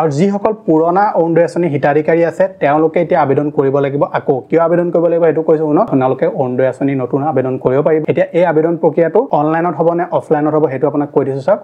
আৰু যিসকল পুৰণা অৰুণোদয় আঁচনি হিতাধিকাৰী আছে তেওঁলোকে এতিয়া আবেদন কৰিব লাগিব আকৌ কিয় আবেদন কৰিব লাগিব সেইটো কৈছোঁ শুনক আপোনালোকে অৰুণোদয় আঁচনি নতুন আবেদন কৰিব পাৰিব এতিয়া এই আবেদন প্ৰক্ৰিয়াটো অনলাইনত হব নে অফলাইনত হ'ব সেইটো আপোনাক কৈ দিছোঁ চাওক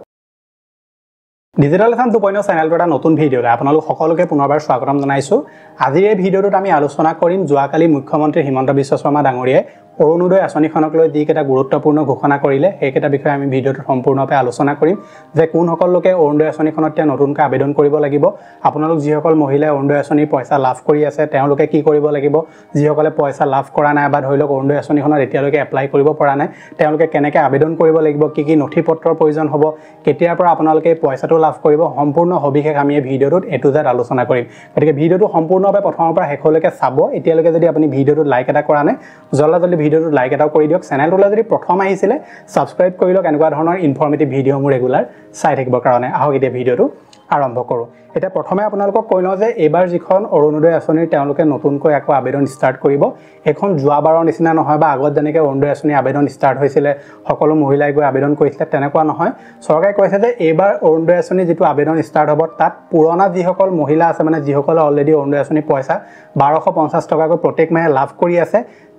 ডিজিটেল এখন দুপন্য চেনেলটো এটা নতুন ভিডিঅ'লৈ আপোনালোক সকলোকে পুনৰবাৰ স্বাগতম জনাইছোঁ আজিৰ এই ভিডিঅ'টোত আমি আলোচনা কৰিম যোৱাকালি মুখ্যমন্ত্ৰী হিমন্ত বিশ্ব শৰ্মা ডাঙৰীয়াই অৰুণোদয় আঁচনিখনক লৈ যিকেইটা গুৰুত্বপূৰ্ণ ঘোষণা কৰিলে সেইকেইটা বিষয়ে আমি ভিডিঅ'টোত সম্পূৰ্ণৰূপে আলোচনা কৰিম যে কোনসকল লোকে অৰুণোদয় আঁচনিখনত এতিয়া নতুনকৈ আবেদন কৰিব লাগিব আপোনালোক যিসকল মহিলাই অৰুণোদয় আঁচনিৰ পইচা লাভ কৰি আছে তেওঁলোকে কি কৰিব লাগিব যিসকলে পইচা লাভ কৰা নাই বা ধৰি লওক অৰুণোদয় আঁচনিখনত এতিয়ালৈকে এপ্লাই কৰিব পৰা নাই তেওঁলোকে কেনেকৈ আবেদন কৰিব লাগিব কি কি নথি পত্ৰৰ প্ৰয়োজন হ'ব কেতিয়াৰ পৰা আপোনালোকে পইচাটো লাভ কৰিব সম্পূৰ্ণ সবিশেষ আমি এই ভিডিঅ'টোত এইটো জাত আলোচনা কৰিম গতিকে ভিডিঅ'টো সম্পূৰ্ণভাৱে প্ৰথমৰ পৰা শেষলৈকে চাব এতিয়ালৈকে যদি আপুনি ভিডিঅ'টোত লাইক এটা কৰা নাই জল্দা জল্দি ভিডিঅ'টো লাইক এটাও কৰি দিয়ক চেনেলটোলৈ যদি প্ৰথম আহিছিলে ছাবস্ক্ৰাইব কৰি লওক এনেকুৱা ধৰণৰ ইনফৰ্মেটিভ ভিডিঅ'সমূহ ৰেগুলাৰ চাই থাকিবৰ কাৰণে আহক এতিয়া ভিডিঅ'টো আৰম্ভ কৰোঁ এতিয়া প্ৰথমে আপোনালোকক কৈ লওঁ যে এইবাৰ যিখন অৰুণোদয় আঁচনিৰ তেওঁলোকে নতুনকৈ আকৌ আবেদন ষ্টাৰ্ট কৰিব সেইখন যোৱাবাৰৰ নিচিনা নহয় বা আগত যেনেকৈ অৰুণোদয় আঁচনি আবেদন ষ্টাৰ্ট হৈছিলে সকলো মহিলাই গৈ আবেদন কৰিছিলে তেনেকুৱা নহয় চৰকাৰে কৈছে যে এইবাৰ অৰুণোদয় আঁচনি যিটো আবেদন ষ্টাৰ্ট হ'ব তাত পুৰণা যিসকল মহিলা আছে মানে যিসকলে অলৰেডি অৰুণোদয় আঁচনি পইচা বাৰশ পঞ্চাছ টকাকৈ প্ৰত্যেক মাহে লাভ কৰি আছে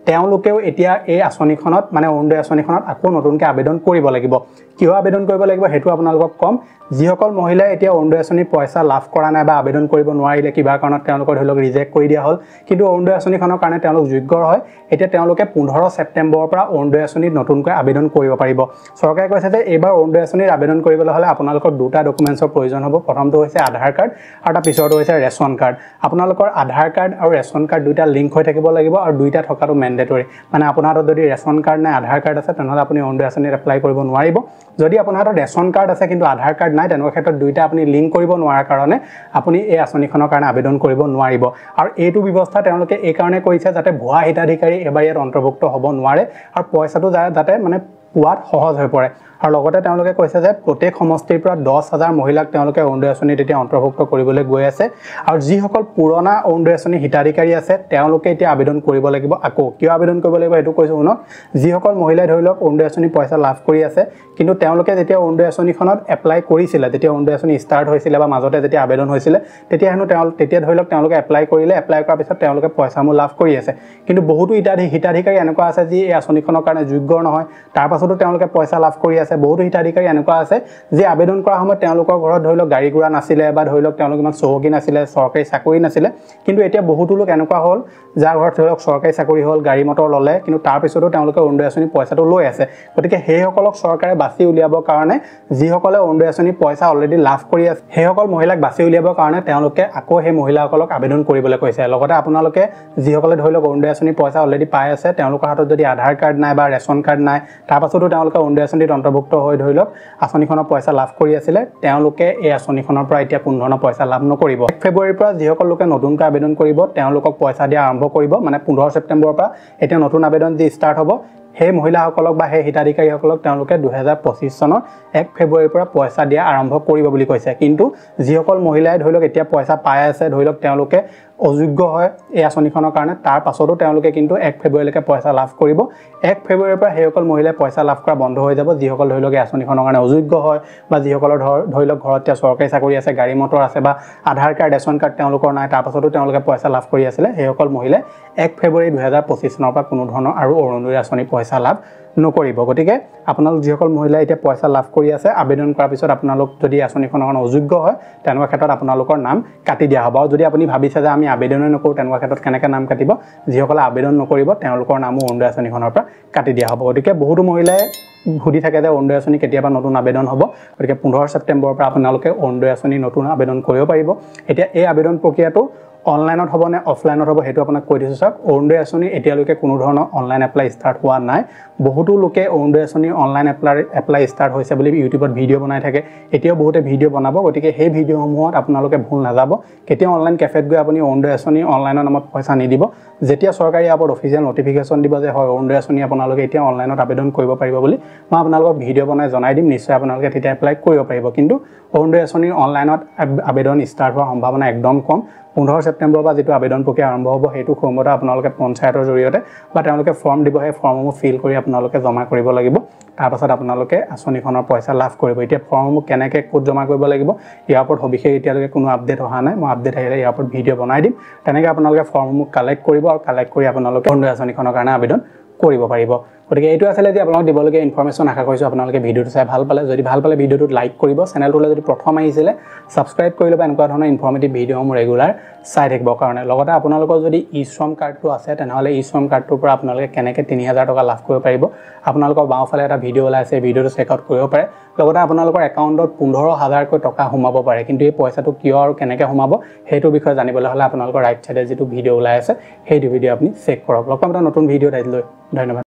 তেওঁলোকেও এতিয়া এই আঁচনিখনত মানে অৰুণোদয় আঁচনিখনত আকৌ নতুনকৈ আবেদন কৰিব লাগিব কিয় আবেদন কৰিব লাগিব সেইটো আপোনালোকক ক'ম যিসকল মহিলাই এতিয়া অৰুণোদয় আঁচনিৰ পইচা লাভ কৰা নাই বা আবেদন কৰিব নোৱাৰিলে কিবা কাৰণত তেওঁলোকৰ ধৰি লওক ৰিজেক্ট কৰি দিয়া হ'ল কিন্তু অৰুণোদয় আঁচনিখনৰ কাৰণে তেওঁলোক যোগ্য হয় এতিয়া তেওঁলোকে পোন্ধৰ ছেপ্টেম্বৰৰ পৰা অৰুণোদয় আঁচনিত নতুনকৈ আবেদন কৰিব পাৰিব চৰকাৰে কৈছে যে এইবাৰ অৰুণোদয় আঁচনিৰ আবেদন কৰিবলৈ হ'লে আপোনালোকৰ দুটা ডকুমেণ্টছৰ প্ৰয়োজন হ'ব প্ৰথমটো হৈছে আধাৰ কাৰ্ড আৰু তাৰ পিছৰটো হৈছে ৰেচন কাৰ্ড আপোনালোকৰ আধাৰ কাৰ্ড আৰু ৰেচন কাৰ্ড দুইটা লিংক হৈ থাকিব লাগিব আৰু দুইটা থকাটো মেণ্ডেট মেণ্ডেটৰী মানে আপোনাৰ হাতত যদি ৰেচন কাৰ্ড নাই আধাৰ কাৰ্ড আছে তেনেহ'লে আপুনি অৰুণোদয় আঁচনিত এপ্লাই কৰিব নোৱাৰিব যদি আপোনাৰ হাতত ৰেচন কাৰ্ড আছে কিন্তু আধাৰ কাৰ্ড নাই তেনেকুৱা ক্ষেত্ৰত দুয়োটা আপুনি লিংক কৰিব নোৱাৰাৰ কাৰণে আপুনি এই আঁচনিখনৰ কাৰণে আবেদন কৰিব নোৱাৰিব আৰু এইটো ব্যৱস্থা তেওঁলোকে এইকাৰণে কৰিছে যাতে ভুৱা হিতাধিকাৰী এইবাৰ ইয়াত অন্তৰ্ভুক্ত হ'ব নোৱাৰে আৰু পইচাটো যাতে মানে পোৱাত সহজ হৈ পৰে আৰু লগতে তেওঁলোকে কৈছে যে প্ৰত্যেক সমষ্টিৰ পৰা দহ হাজাৰ মহিলাক তেওঁলোকে অৰুণোদয় আঁচনিত এতিয়া অন্তৰ্ভুক্ত কৰিবলৈ গৈ আছে আৰু যিসকল পুৰণা অৰুণোদয় আঁচনি হিতাধিকাৰী আছে তেওঁলোকে এতিয়া আবেদন কৰিব লাগিব আকৌ কিয় আবেদন কৰিব লাগিব সেইটো কৈছোঁ শুনক যিসকল মহিলাই ধৰি লওক অৰুণোদয় আঁচনি পইচা লাভ কৰি আছে কিন্তু তেওঁলোকে যেতিয়া অৰুণোদয় আঁচনিখনত এপ্লাই কৰিছিলে যেতিয়া অৰুণোদয় আঁচনি ষ্টাৰ্ট হৈছিলে বা মাজতে যেতিয়া আবেদন হৈছিলে তেতিয়া হেনো তেওঁ তেতিয়া ধৰি লওক তেওঁলোকে এপ্লাই কৰিলে এপ্লাই কৰাৰ পিছত তেওঁলোকে পইচাসমূহ লাভ কৰি আছে কিন্তু বহুতো হিতাধি হিতাধিকাৰী এনেকুৱা আছে যি এই আঁচনিখনৰ কাৰণে যোগ্য নহয় তাৰপাছত পাছতো তেওঁলোকে পইচা লাভ কৰি আছে বহুতো হিতাধিকাৰী এনেকুৱা আছে যি আবেদন কৰা সময়ত তেওঁলোকৰ ঘৰত ধৰি লওক গাড়ী ঘোঁৰা নাছিলে বা ধৰি লওক তেওঁলোক ইমান চহকী নাছিলে চৰকাৰী চাকৰি নাছিলে কিন্তু এতিয়া বহুতো লোক এনেকুৱা হ'ল যাৰ ঘৰত ধৰি লওক চৰকাৰী চাকৰি হ'ল গাড়ী মটৰ ল'লে কিন্তু তাৰপিছতো তেওঁলোকে অৰুণোদয় আঁচনি পইচাটো লৈ আছে গতিকে সেইসকলক চৰকাৰে বাছি উলিয়াবৰ কাৰণে যিসকলে অৰুণোদয় আঁচনি পইচা অলৰেডি লাভ কৰি আছে সেইসকল মহিলাক বাছি উলিয়াবৰ কাৰণে তেওঁলোকে আকৌ সেই মহিলাসকলক আবেদন কৰিবলৈ কৈছে লগতে আপোনালোকে যিসকলে ধৰি লওক অৰুণোদয় আঁচনি পইচা অলৰেডি পাই আছে তেওঁলোকৰ হাতত যদি আধাৰ কাৰ্ড নাই বা ৰেচন কাৰ্ড নাই তাৰপাছত পাছতো তেওঁলোকে অৰুণোদয় আঁচনিত অন্তৰ্ভুক্ত হৈ ধৰি লওক আঁচনিখনৰ পইচা লাভ কৰি আছিলে তেওঁলোকে এই আঁচনিখনৰ পৰা এতিয়া কোনো ধৰণৰ পইচা লাভ নকৰিব এক ফেব্ৰুৱাৰীৰ পৰা যিসকল লোকে নতুনকৈ আবেদন কৰিব তেওঁলোকক পইচা দিয়া আৰম্ভ কৰিব মানে পোন্ধৰ ছেপ্টেম্বৰৰ পৰা এতিয়া নতুন আবেদন যি ষ্টাৰ্ট হ'ব সেই মহিলাসকলক বা সেই হিতাধিকাৰীসকলক তেওঁলোকে দুহেজাৰ পঁচিছ চনৰ এক ফেব্ৰুৱাৰীৰ পৰা পইচা দিয়া আৰম্ভ কৰিব বুলি কৈছে কিন্তু যিসকল মহিলাই ধৰি লওক এতিয়া পইচা পাই আছে ধৰি লওক তেওঁলোকে অযোগ্য হয় এই আঁচনিখনৰ কাৰণে তাৰ পাছতো তেওঁলোকে কিন্তু এক ফেব্ৰুৱাৰীলৈকে পইচা লাভ কৰিব এক ফেব্ৰুৱাৰীৰ পৰা সেইসকল মহিলাই পইচা লাভ কৰা বন্ধ হৈ যাব যিসকল ধৰি লওক এই আঁচনিখনৰ কাৰণে অযোগ্য হয় বা যিসকলৰ ধৰ ধৰি লওক ঘৰত এতিয়া চৰকাৰী চাকৰি আছে গাড়ী মটৰ আছে বা আধাৰ কাৰ্ড ৰেচন কাৰ্ড তেওঁলোকৰ নাই তাৰ পাছতো তেওঁলোকে পইচা লাভ কৰি আছিলে সেইসকল মহিলাই এক ফেব্ৰুৱাৰী দুহেজাৰ পঁচিছ চনৰ পৰা কোনো ধৰণৰ আৰু অৰুণোদয় আঁচনি পইচা লাভ নকৰিব গতিকে আপোনালোক যিসকল মহিলাই এতিয়া পইচা লাভ কৰি আছে আবেদন কৰাৰ পিছত আপোনালোক যদি আঁচনিখনৰ কাৰণে অযোগ্য হয় তেনেকুৱা ক্ষেত্ৰত আপোনালোকৰ নাম কাটি দিয়া হ'ব আৰু যদি আপুনি ভাবিছে যে আমি আবেদনেই নকৰোঁ তেনেকুৱা ক্ষেত্ৰত কেনেকৈ নাম কাটিব যিসকলে আবেদন নকৰিব তেওঁলোকৰ নামো অৰুণোদয় আঁচনিখনৰ পৰা কাটি দিয়া হ'ব গতিকে বহুতো মহিলাই সুধি থাকে যে অৰুণোদয় আঁচনি কেতিয়াবা নতুন আবেদন হ'ব গতিকে পোন্ধৰ ছেপ্টেম্বৰৰ পৰা আপোনালোকে অৰুণোদয় আঁচনি নতুন আবেদন কৰিব পাৰিব এতিয়া এই আবেদন প্ৰক্ৰিয়াটো অনলাইনত হ'ব নে অফলাইনত হ'ব সেইটো আপোনাক কৈ দিছোঁ চাওক অৰুণোদয় আঁচনি এতিয়ালৈকে কোনো ধৰণৰ অনলাইন এপ্লাই ষ্টাৰ্ট হোৱা নাই বহুতো লোকে অৰুণোদয় আঁচনিৰ অনলাইন এপ্লাই এপ্লাই ষ্টাৰ্ট হৈছে বুলি ইউটিউবত ভিডিঅ' বনাই থাকে এতিয়াও বহুতে ভিডিঅ' বনাব গতিকে সেই ভিডিঅ'সমূহত আপোনালোকে ভুল নাযাব কেতিয়াও অনলাইন কেফেত গৈ আপুনি অৰুণোদয় আঁচনি অনলাইনৰ নামত পইচা নিদিব যেতিয়া চৰকাৰী এপত অফিচিয়েল নটিফিকেশ্যন দিব যে হয় অৰুণোদয় আঁচনি আপোনালোকে এতিয়া অনলাইনত আবেদন কৰিব পাৰিব বুলি মই আপোনালোকক ভিডিঅ' বনাই জনাই দিম নিশ্চয় আপোনালোকে তেতিয়া এপ্লাই কৰিব পাৰিব কিন্তু অৰুণোদয় আঁচনিৰ অনলাইনত আবেদন ষ্টাৰ্ট হোৱাৰ সম্ভাৱনা একদম কম পোন্ধৰ ছেপ্টেম্বৰৰ পৰা যিটো আবেদন প্ৰক্ৰিয়া আৰম্ভ হ'ব সেইটো সময়তে আপোনালোকে পঞ্চায়তৰ জৰিয়তে বা তেওঁলোকে ফৰ্ম দিব সেই ফৰ্মসমূহ ফিল কৰি আপোনালোকে জমা কৰিব লাগিব তাৰপাছত আপোনালোকে আঁচনিখনৰ পইচা লাভ কৰিব এতিয়া ফৰ্মসমূহ কেনেকৈ ক'ত জমা কৰিব লাগিব ইয়াৰ ওপৰত সবিশেষ এতিয়ালৈকে কোনো আপডেট অহা নাই মই আপডেট আহিলে ইয়াৰ ওপৰত ভিডিঅ' বনাই দিম তেনেকৈ আপোনালোকে ফৰ্মসমূহ কালেক্ট কৰিব আৰু কালেক্ট কৰি আপোনালোকে অৰুণোদয় আঁচনিখনৰ কাৰণে আবেদন কৰিব পাৰিব গতিকে এইটো আছিলে যে আপোনালোকক দিবলগীয়া ইনফৰমেশ্যন আশা কৰিছোঁ আপোনালোকে ভিডিঅ'টো চাই ভাল পালে যদি ভাল পালে ভিডিঅ'টোত লাইক কৰিব চেনেলটোলৈ যদি প্ৰথম আহিছিলে ছাবস্ক্ৰাইব কৰি ল'ব এনেকুৱা ধৰণৰ ইনফৰ্মেটিভ ভিডিঅ'সমূহ ৰেগুলাৰ চাই থাকিবৰ কাৰণে লগতে আপোনালোকৰ যদি ই শ্ৰম কাৰ্ডটো আছে তেনেহ'লে ই শ্ৰম কাৰ্ডটোৰ পৰা আপোনালোকে কেনেকৈ তিনি হাজাৰ টকা লাভ কৰিব পাৰিব আপোনালোকৰ বাওঁফালে এটা ভিডিঅ' ওলাই আছে ভিডিঅ'টো চেক আউট কৰিব পাৰে লগতে আপোনালোকৰ একাউণ্টত পোন্ধৰ হাজাৰকৈ টকা সোমাব পাৰে কিন্তু এই পইচাটো কিয় আৰু কেনেকৈ সোমাব সেইটো বিষয়ে জানিবলৈ হ'লে আপোনালোকৰ ৰাইট চাইডে যিটো ভিডিঅ' ওলাই আছে সেইটো ভিডিঅ' আপুনি চেক কৰক লগ পাম এটা নতুন ভিডিঅ' দাইলৈ ধন্যবাদ